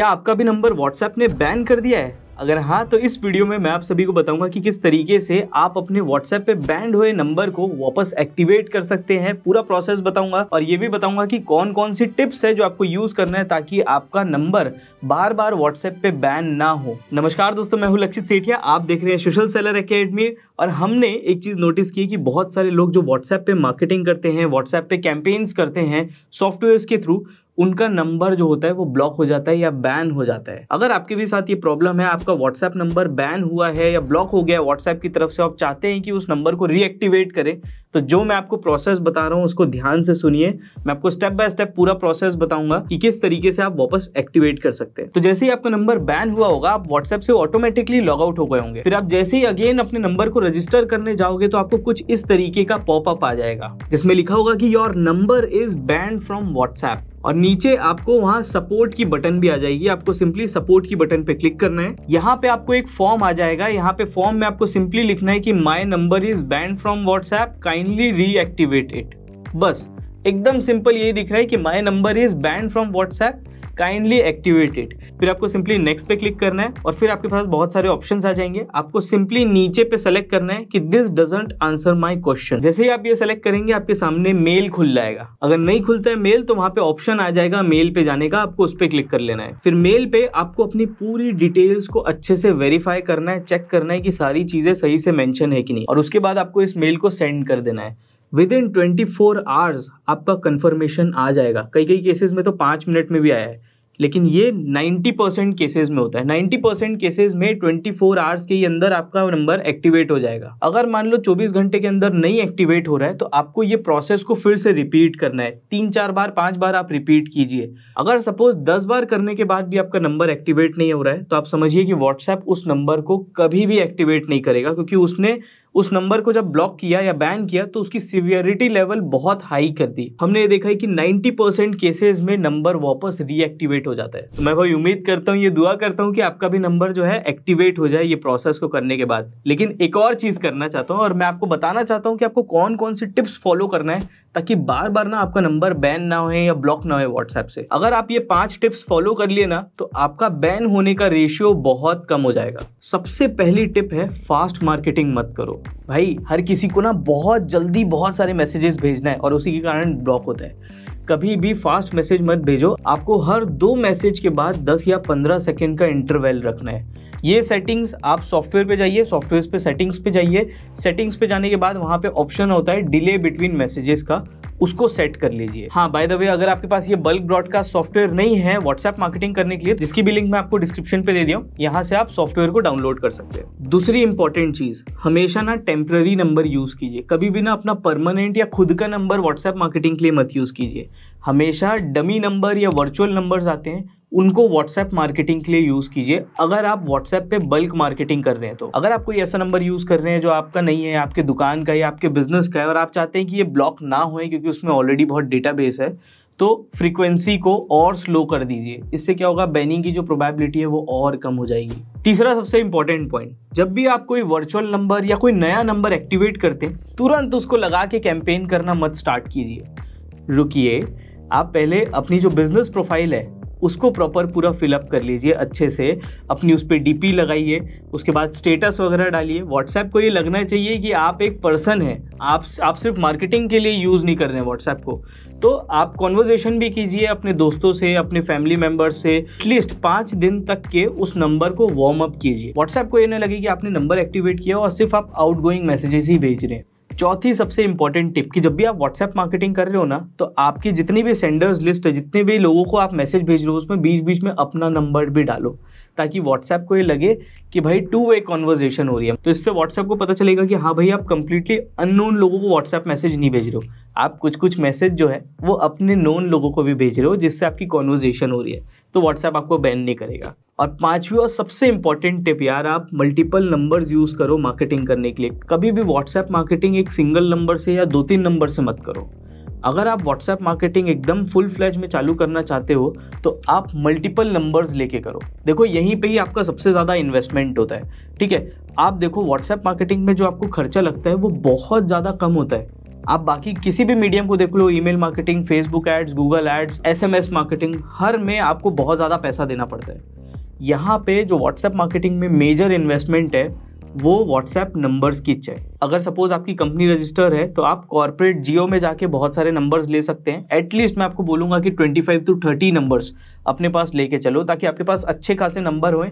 क्या आपका भी नंबर व्हाट्सएप ने बैन कर दिया है अगर हाँ तो इस वीडियो में मैं आप सभी को बताऊंगा कि किस तरीके से आप अपने व्हाट्सएप पे बैंड हुए नंबर को वापस एक्टिवेट कर सकते हैं पूरा प्रोसेस बताऊंगा और ये भी बताऊंगा कि कौन कौन सी टिप्स है जो आपको यूज करना है ताकि आपका नंबर बार बार व्हाट्सएप पे बैन ना हो नमस्कार दोस्तों मैं हूँ लक्षित सेठिया आप देख रहे हैं सोशल सेलर अकेडमी और हमने एक चीज़ नोटिस की कि बहुत सारे लोग जो व्हाट्सएप पे मार्केटिंग करते हैं व्हाट्सएप पे कैंपेन्स करते हैं सॉफ्टवेयर के थ्रू उनका नंबर जो होता है वो ब्लॉक हो जाता है या बैन हो जाता है अगर आपके भी साथ ये प्रॉब्लम है आपका व्हाट्सएप नंबर बैन हुआ है या ब्लॉक हो गया व्हाट्सएप की तरफ से आप चाहते हैं कि उस नंबर को रीएक्टिवेट करें तो जो मैं आपको प्रोसेस बता रहा हूँ उसको ध्यान से सुनिए मैं आपको स्टेप बाय स्टेप पूरा प्रोसेस बताऊंगा कि किस तरीके से आप वापस एक्टिवेट कर सकते हैं तो जैसे ही आपका नंबर बैन हुआ होगा आप व्हाट्सएप से ऑटोमेटिकली लॉग आउट हो गए होंगे फिर आप जैसे ही अगेन अपने नंबर को रजिस्टर करने जाओगे तो आपको कुछ इस तरीके का पॉपअप आ जाएगा जिसमें लिखा होगा कि your number is ban from WhatsApp और नीचे आपको वहाँ सपोर्ट की बटन भी आ जाएगी आपको सिंपली सपोर्ट की बटन पे क्लिक करना है यहाँ पे आपको एक फॉर्म आ जाएगा यहाँ पे फॉर्म में आपको सिंपली लिखना है कि my number is banned from WhatsApp kind kindly reactivate it बस एकदम सिंपल ये दिख रहा है कि my number is banned from WhatsApp kindly activated फिर आपको सिंपली नेक्स्ट पे क्लिक करना है और फिर आपके पास बहुत सारे ऑप्शन आ जाएंगे आपको सिंपली नीचे पे सेलेक्ट करना है कि this doesn't answer my question जैसे ही आप ये सेलेक्ट करेंगे आपके सामने मेल खुल जाएगा अगर नहीं खुलता है मेल तो वहां पे ऑप्शन आ जाएगा मेल पे जाने का आपको उस पर क्लिक कर लेना है फिर मेल पे आपको अपनी पूरी डिटेल्स को अच्छे से वेरीफाई करना है चेक करना है कि सारी चीजें सही से मेंशन है कि नहीं और उसके बाद आपको इस मेल को सेंड कर देना है within twenty four hours आपका कन्फर्मेशन आ जाएगा कई कई केसेस में तो पाँच मिनट में भी आया है लेकिन ये 90 परसेंट केसेज में होता है 90 परसेंट केसेज में 24 आवर्स के अंदर आपका नंबर एक्टिवेट हो जाएगा अगर मान लो 24 घंटे के अंदर नहीं एक्टिवेट हो रहा है तो आपको ये प्रोसेस को फिर से रिपीट करना है तीन चार बार पांच बार आप रिपीट कीजिए अगर सपोज दस बार करने के बाद भी आपका नंबर एक्टिवेट नहीं हो रहा है तो आप समझिए कि व्हाट्सएप उस नंबर को कभी भी एक्टिवेट नहीं करेगा क्योंकि उसने उस नंबर को जब ब्लॉक किया या बैन किया तो उसकी सिवियरिटी लेवल बहुत हाई कर दी हमने ये देखा है कि 90 परसेंट केसेज में नंबर वापस रीएक्टिवेट हो जाता है तो मैं भाई उम्मीद करता हूँ ये दुआ करता हूँ कि आपका भी नंबर जो है एक्टिवेट हो जाए ये प्रोसेस को करने के बाद लेकिन एक और चीज़ करना चाहता हूँ और मैं आपको बताना चाहता हूँ कि आपको कौन कौन सी टिप्स फॉलो करना है ताकि बार बार ना आपका नंबर बैन ना हो या ब्लॉक ना हो व्हाट्सएप से अगर आप ये पांच टिप्स फॉलो कर लिए ना तो आपका बैन होने का रेशियो बहुत कम हो जाएगा सबसे पहली टिप है फास्ट मार्केटिंग मत करो भाई हर किसी को ना बहुत जल्दी बहुत सारे मैसेजेस भेजना है और उसी के कारण ब्लॉक होता है कभी भी फास्ट मैसेज मत भेजो आपको हर दो मैसेज के बाद 10 या 15 सेकेंड का इंटरवेल रखना है ये सेटिंग्स आप सॉफ्टवेयर पे जाइए सॉफ्टवेयर पे सेटिंग्स पे जाइए सेटिंग्स पे जाने के बाद वहाँ पे ऑप्शन होता है डिले बिटवीन मैसेजेस का उसको सेट कर लीजिए हाँ बाय द वे अगर आपके पास ये बल्क ब्रॉडकास्ट सॉफ्टवेयर नहीं है व्हाट्सएप मार्केटिंग करने के लिए जिसकी भी लिंक मैं आपको डिस्क्रिप्शन पे दे दिया हूँ यहाँ से आप सॉफ्टवेयर को डाउनलोड कर सकते हैं दूसरी इंपॉर्टेंट चीज हमेशा ना टेम्प्ररी नंबर यूज कीजिए कभी भी ना अपना परमानेंट या खुद का नंबर व्हाट्सएप मार्केटिंग के लिए मत यूज कीजिए हमेशा डमी नंबर या वर्चुअल नंबर आते हैं उनको व्हाट्सएप मार्केटिंग के लिए यूज़ कीजिए अगर आप व्हाट्सएप पे बल्क मार्केटिंग कर रहे हैं तो अगर आप कोई ऐसा नंबर यूज़ कर रहे हैं जो आपका नहीं है आपके दुकान का या आपके बिजनेस का है और आप चाहते हैं कि ये ब्लॉक ना हो क्योंकि उसमें ऑलरेडी बहुत डेटा है तो फ्रीक्वेंसी को और स्लो कर दीजिए इससे क्या होगा बैनिंग की जो प्रोबेबिलिटी है वो और कम हो जाएगी तीसरा सबसे इंपॉर्टेंट पॉइंट जब भी आप कोई वर्चुअल नंबर या कोई नया नंबर एक्टिवेट करते हैं तुरंत उसको लगा के कैंपेन करना मत स्टार्ट कीजिए रुकिए आप पहले अपनी जो बिजनेस प्रोफाइल है उसको प्रॉपर पूरा फिलअप कर लीजिए अच्छे से अपनी उस पर डी लगाइए उसके बाद स्टेटस वगैरह डालिए व्हाट्सएप को ये लगना चाहिए कि आप एक पर्सन हैं आप आप सिर्फ मार्केटिंग के लिए यूज़ नहीं कर रहे हैं व्हाट्सएप को तो आप कॉन्वर्जेसन भी कीजिए अपने दोस्तों से अपने फैमिली मेम्बर से एटलीस्ट पाँच दिन तक के उस नंबर को वार्म अप कीजिए व्हाट्सएप को ये ना लगे कि आपने नंबर एक्टिवेट किया और सिर्फ आप आउट गोइंग मैसेजेस ही भेज रहे हैं चौथी सबसे इंपॉर्टेंट टिप कि जब भी आप व्हाट्सएप मार्केटिंग कर रहे हो ना तो आपकी जितनी भी सेंडर्स लिस्ट है जितने भी लोगों को आप मैसेज भेज रहे हो उसमें बीच बीच में अपना नंबर भी डालो ताकि व्हाट्सएप को ये लगे कि भाई टू वे कॉन्वर्जेशन हो रही है तो इससे व्हाट्सएप को पता चलेगा कि हाँ भाई आप कंप्लीटली अननोन लोगों को व्हाट्सएप मैसेज नहीं भेज रहे हो आप कुछ कुछ मैसेज जो है वो अपने नोन लोगों को भी भेज रहे हो जिससे आपकी कॉन्वर्जेशन हो रही है तो व्हाट्सएप आपको बैन नहीं करेगा और पांचवी और सबसे इंपॉर्टेंट टिप यार आप मल्टीपल नंबर यूज़ करो मार्केटिंग करने के लिए कभी भी व्हाट्सएप मार्केटिंग एक सिंगल नंबर से या दो तीन नंबर से मत करो अगर आप व्हाट्सएप मार्केटिंग एकदम फुल फ्लैज में चालू करना चाहते हो तो आप मल्टीपल नंबर्स लेके करो देखो यहीं पे ही आपका सबसे ज़्यादा इन्वेस्टमेंट होता है ठीक है आप देखो व्हाट्सएप मार्केटिंग में जो आपको खर्चा लगता है वो बहुत ज़्यादा कम होता है आप बाकी किसी भी मीडियम को देख लो email marketing Facebook ads Google ads SMS marketing हर में आपको बहुत ज़्यादा पैसा देना पड़ता है यहाँ पे जो व्हाट्सएप मार्केटिंग में मेजर इन्वेस्टमेंट है वो व्हाट्सएप नंबर्स की चाहिए अगर सपोज आपकी कंपनी रजिस्टर है तो आप कॉर्पोरेट जियो में जाके बहुत सारे नंबर्स ले सकते हैं एटलीस्ट मैं आपको बोलूंगा कि 25 टू थर्टी नंबर्स अपने पास लेके चलो ताकि आपके पास अच्छे खासे नंबर हों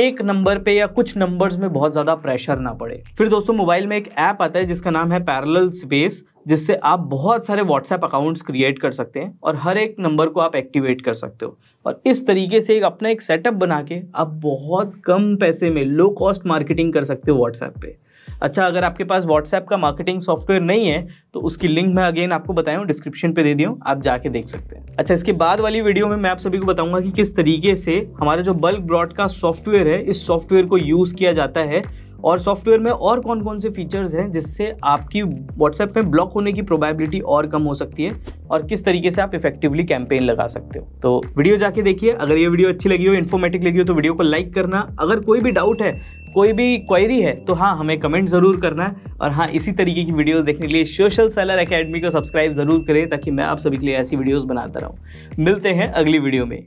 एक नंबर पे या कुछ नंबर्स में बहुत ज़्यादा प्रेशर ना पड़े फिर दोस्तों मोबाइल में एक ऐप आता है जिसका नाम है पैरल स्पेस जिससे आप बहुत सारे व्हाट्सएप अकाउंट्स क्रिएट कर सकते हैं और हर एक नंबर को आप एक्टिवेट कर सकते हो और इस तरीके से एक अपना एक सेटअप बना के आप बहुत कम पैसे में लो कॉस्ट मार्केटिंग कर सकते हो व्हाट्सएप पे अच्छा अगर आपके पास व्हाट्सएप का मार्केटिंग सॉफ्टवेयर नहीं है तो उसकी लिंक मैं अगेन आपको बताया डिस्क्रिप्शन पे दे दी हूँ आप जाके देख सकते हैं अच्छा इसके बाद वाली वीडियो में मैं आप सभी को बताऊंगा कि किस तरीके से हमारा जो बल्क ब्रॉडकास्ट सॉफ्टवेयर है इस सॉफ्टवेयर को यूज़ किया जाता है और सॉफ्टवेयर में और कौन कौन से फीचर्स हैं जिससे आपकी व्हाट्सएप में ब्लॉक होने की प्रोबेबिलिटी और कम हो सकती है और किस तरीके से आप इफेक्टिवली कैंपेन लगा सकते हो तो वीडियो जाके देखिए अगर ये वीडियो अच्छी लगी हो इन्फॉर्मेटिव लगी हो तो वीडियो को लाइक करना अगर कोई भी डाउट है कोई भी क्वेरी है तो हाँ हमें कमेंट ज़रूर करना है और हाँ इसी तरीके की वीडियोस देखने के लिए सोशल सेलर एकेडमी को सब्सक्राइब ज़रूर करें ताकि मैं आप सभी के लिए ऐसी वीडियोस बनाता रहूँ मिलते हैं अगली वीडियो में